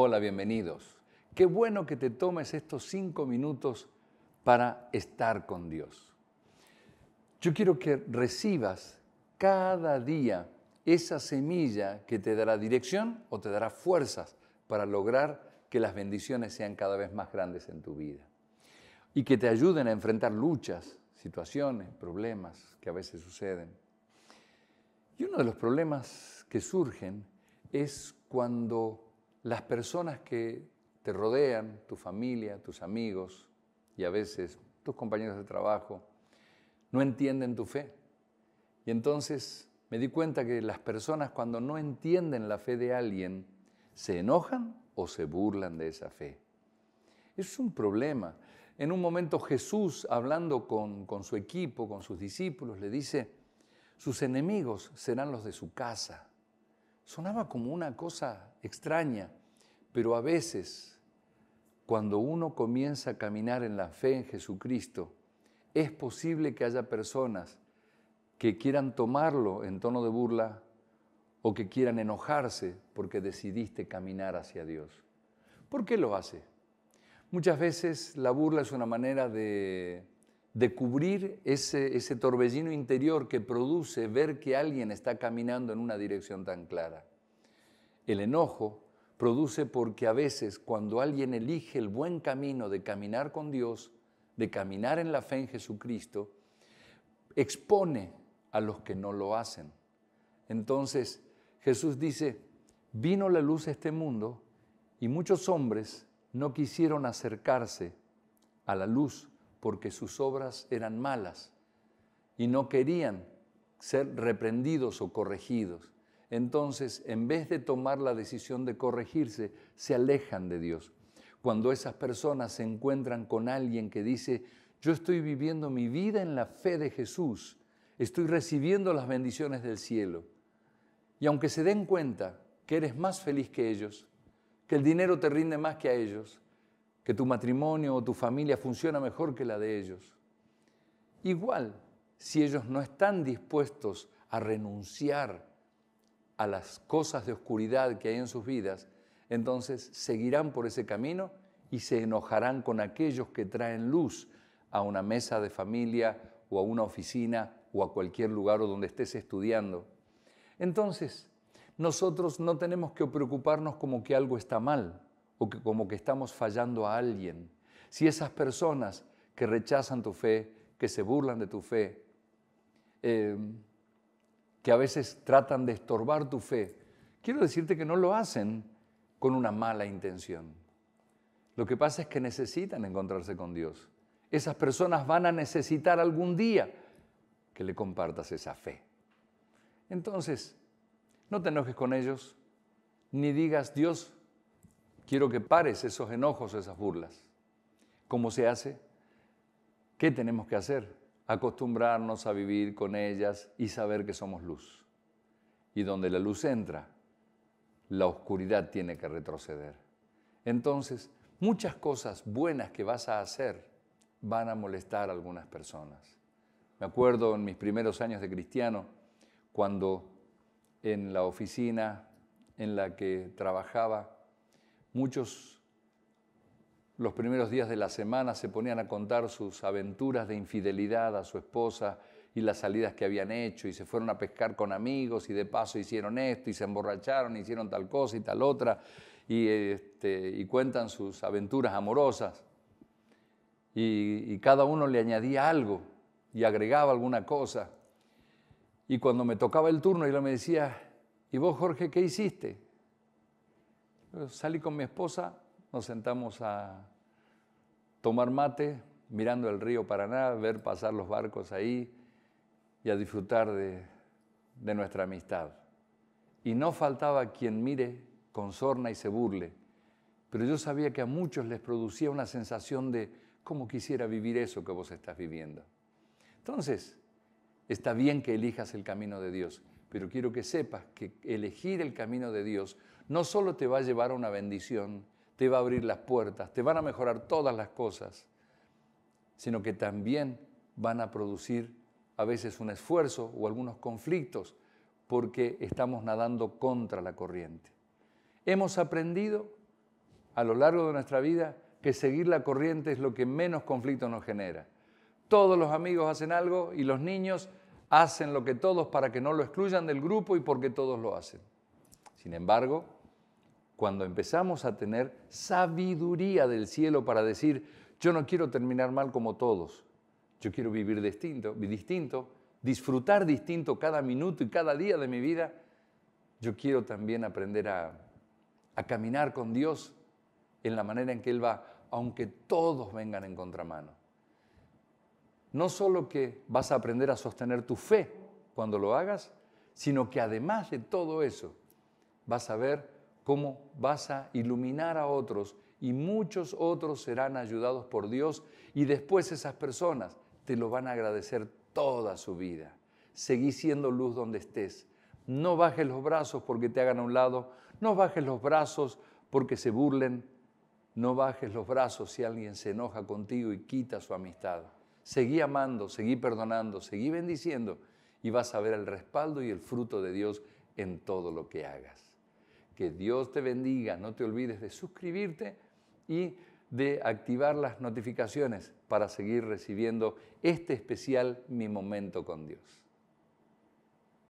Hola, bienvenidos. Qué bueno que te tomes estos cinco minutos para estar con Dios. Yo quiero que recibas cada día esa semilla que te dará dirección o te dará fuerzas para lograr que las bendiciones sean cada vez más grandes en tu vida y que te ayuden a enfrentar luchas, situaciones, problemas que a veces suceden. Y uno de los problemas que surgen es cuando las personas que te rodean, tu familia, tus amigos y a veces tus compañeros de trabajo, no entienden tu fe. Y entonces me di cuenta que las personas cuando no entienden la fe de alguien, se enojan o se burlan de esa fe. Es un problema. En un momento Jesús, hablando con, con su equipo, con sus discípulos, le dice, sus enemigos serán los de su casa. Sonaba como una cosa extraña, pero a veces cuando uno comienza a caminar en la fe en Jesucristo, es posible que haya personas que quieran tomarlo en tono de burla o que quieran enojarse porque decidiste caminar hacia Dios. ¿Por qué lo hace? Muchas veces la burla es una manera de, cubrir ese torbellino interior que produce ver que alguien está caminando en una dirección tan clara. El enojo produce porque a veces cuando alguien elige el buen camino de caminar con Dios, de caminar en la fe en Jesucristo, expone a los que no lo hacen. Entonces Jesús dice, vino la luz a este mundo y muchos hombres no quisieron acercarse a la luz porque sus obras eran malas y no querían ser reprendidos o corregidos entonces en vez de tomar la decisión de corregirse, se alejan de Dios. Cuando esas personas se encuentran con alguien que dice, yo estoy viviendo mi vida en la fe de Jesús, estoy recibiendo las bendiciones del cielo. Y aunque se den cuenta que eres más feliz que ellos, que el dinero te rinde más que a ellos, que tu matrimonio o tu familia funciona mejor que la de ellos, igual si ellos no están dispuestos a renunciar a las cosas de oscuridad que hay en sus vidas, entonces seguirán por ese camino y se enojarán con aquellos que traen luz a una mesa de familia o a una oficina o a cualquier lugar o donde estés estudiando. Entonces, nosotros no tenemos que preocuparnos como que algo está mal o que como que estamos fallando a alguien. Si esas personas que rechazan tu fe, que se burlan de tu fe, eh, que a veces tratan de estorbar tu fe, quiero decirte que no lo hacen con una mala intención. Lo que pasa es que necesitan encontrarse con Dios. Esas personas van a necesitar algún día que le compartas esa fe. Entonces, no te enojes con ellos, ni digas, Dios, quiero que pares esos enojos, esas burlas. ¿Cómo se hace? ¿Qué tenemos que hacer? acostumbrarnos a vivir con ellas y saber que somos luz. Y donde la luz entra, la oscuridad tiene que retroceder. Entonces, muchas cosas buenas que vas a hacer van a molestar a algunas personas. Me acuerdo en mis primeros años de cristiano, cuando en la oficina en la que trabajaba, muchos los primeros días de la semana se ponían a contar sus aventuras de infidelidad a su esposa y las salidas que habían hecho y se fueron a pescar con amigos y de paso hicieron esto y se emborracharon, y hicieron tal cosa y tal otra y, este, cuentan sus aventuras amorosas. Y, cada uno le añadía algo y agregaba alguna cosa. Y cuando me tocaba el turno, yo me decía, ¿y vos Jorge qué hiciste? salí con mi esposa nos sentamos a tomar mate mirando el río Paraná, ver pasar los barcos ahí y a disfrutar de, nuestra amistad. Y no faltaba quien mire, con sorna y se burle, pero yo sabía que a muchos les producía una sensación de cómo quisiera vivir eso que vos estás viviendo. Entonces, está bien que elijas el camino de Dios, pero quiero que sepas que elegir el camino de Dios no solo te va a llevar a una bendición, te va a abrir las puertas, te van a mejorar todas las cosas, sino que también van a producir a veces un esfuerzo o algunos conflictos porque estamos nadando contra la corriente. Hemos aprendido a lo largo de nuestra vida que seguir la corriente es lo que menos conflicto nos genera. Todos los amigos hacen algo y los niños hacen lo que todos para que no lo excluyan del grupo y porque todos lo hacen. Sin embargo, cuando empezamos a tener sabiduría del cielo para decir, yo no quiero terminar mal como todos, yo quiero vivir distinto, distinto disfrutar distinto cada minuto y cada día de mi vida, yo quiero también aprender a, a caminar con Dios en la manera en que Él va, aunque todos vengan en contramano. No solo que vas a aprender a sostener tu fe cuando lo hagas, sino que además de todo eso, vas a ver cómo vas a iluminar a otros y muchos otros serán ayudados por Dios y después esas personas te lo van a agradecer toda su vida. Seguí siendo luz donde estés. No bajes los brazos porque te hagan a un lado, no bajes los brazos porque se burlen, no bajes los brazos si alguien se enoja contigo y quita su amistad. Seguí amando, seguí perdonando, seguí bendiciendo y vas a ver el respaldo y el fruto de Dios en todo lo que hagas. Que Dios te bendiga. No te olvides de suscribirte y de activar las notificaciones para seguir recibiendo este especial Mi Momento con Dios.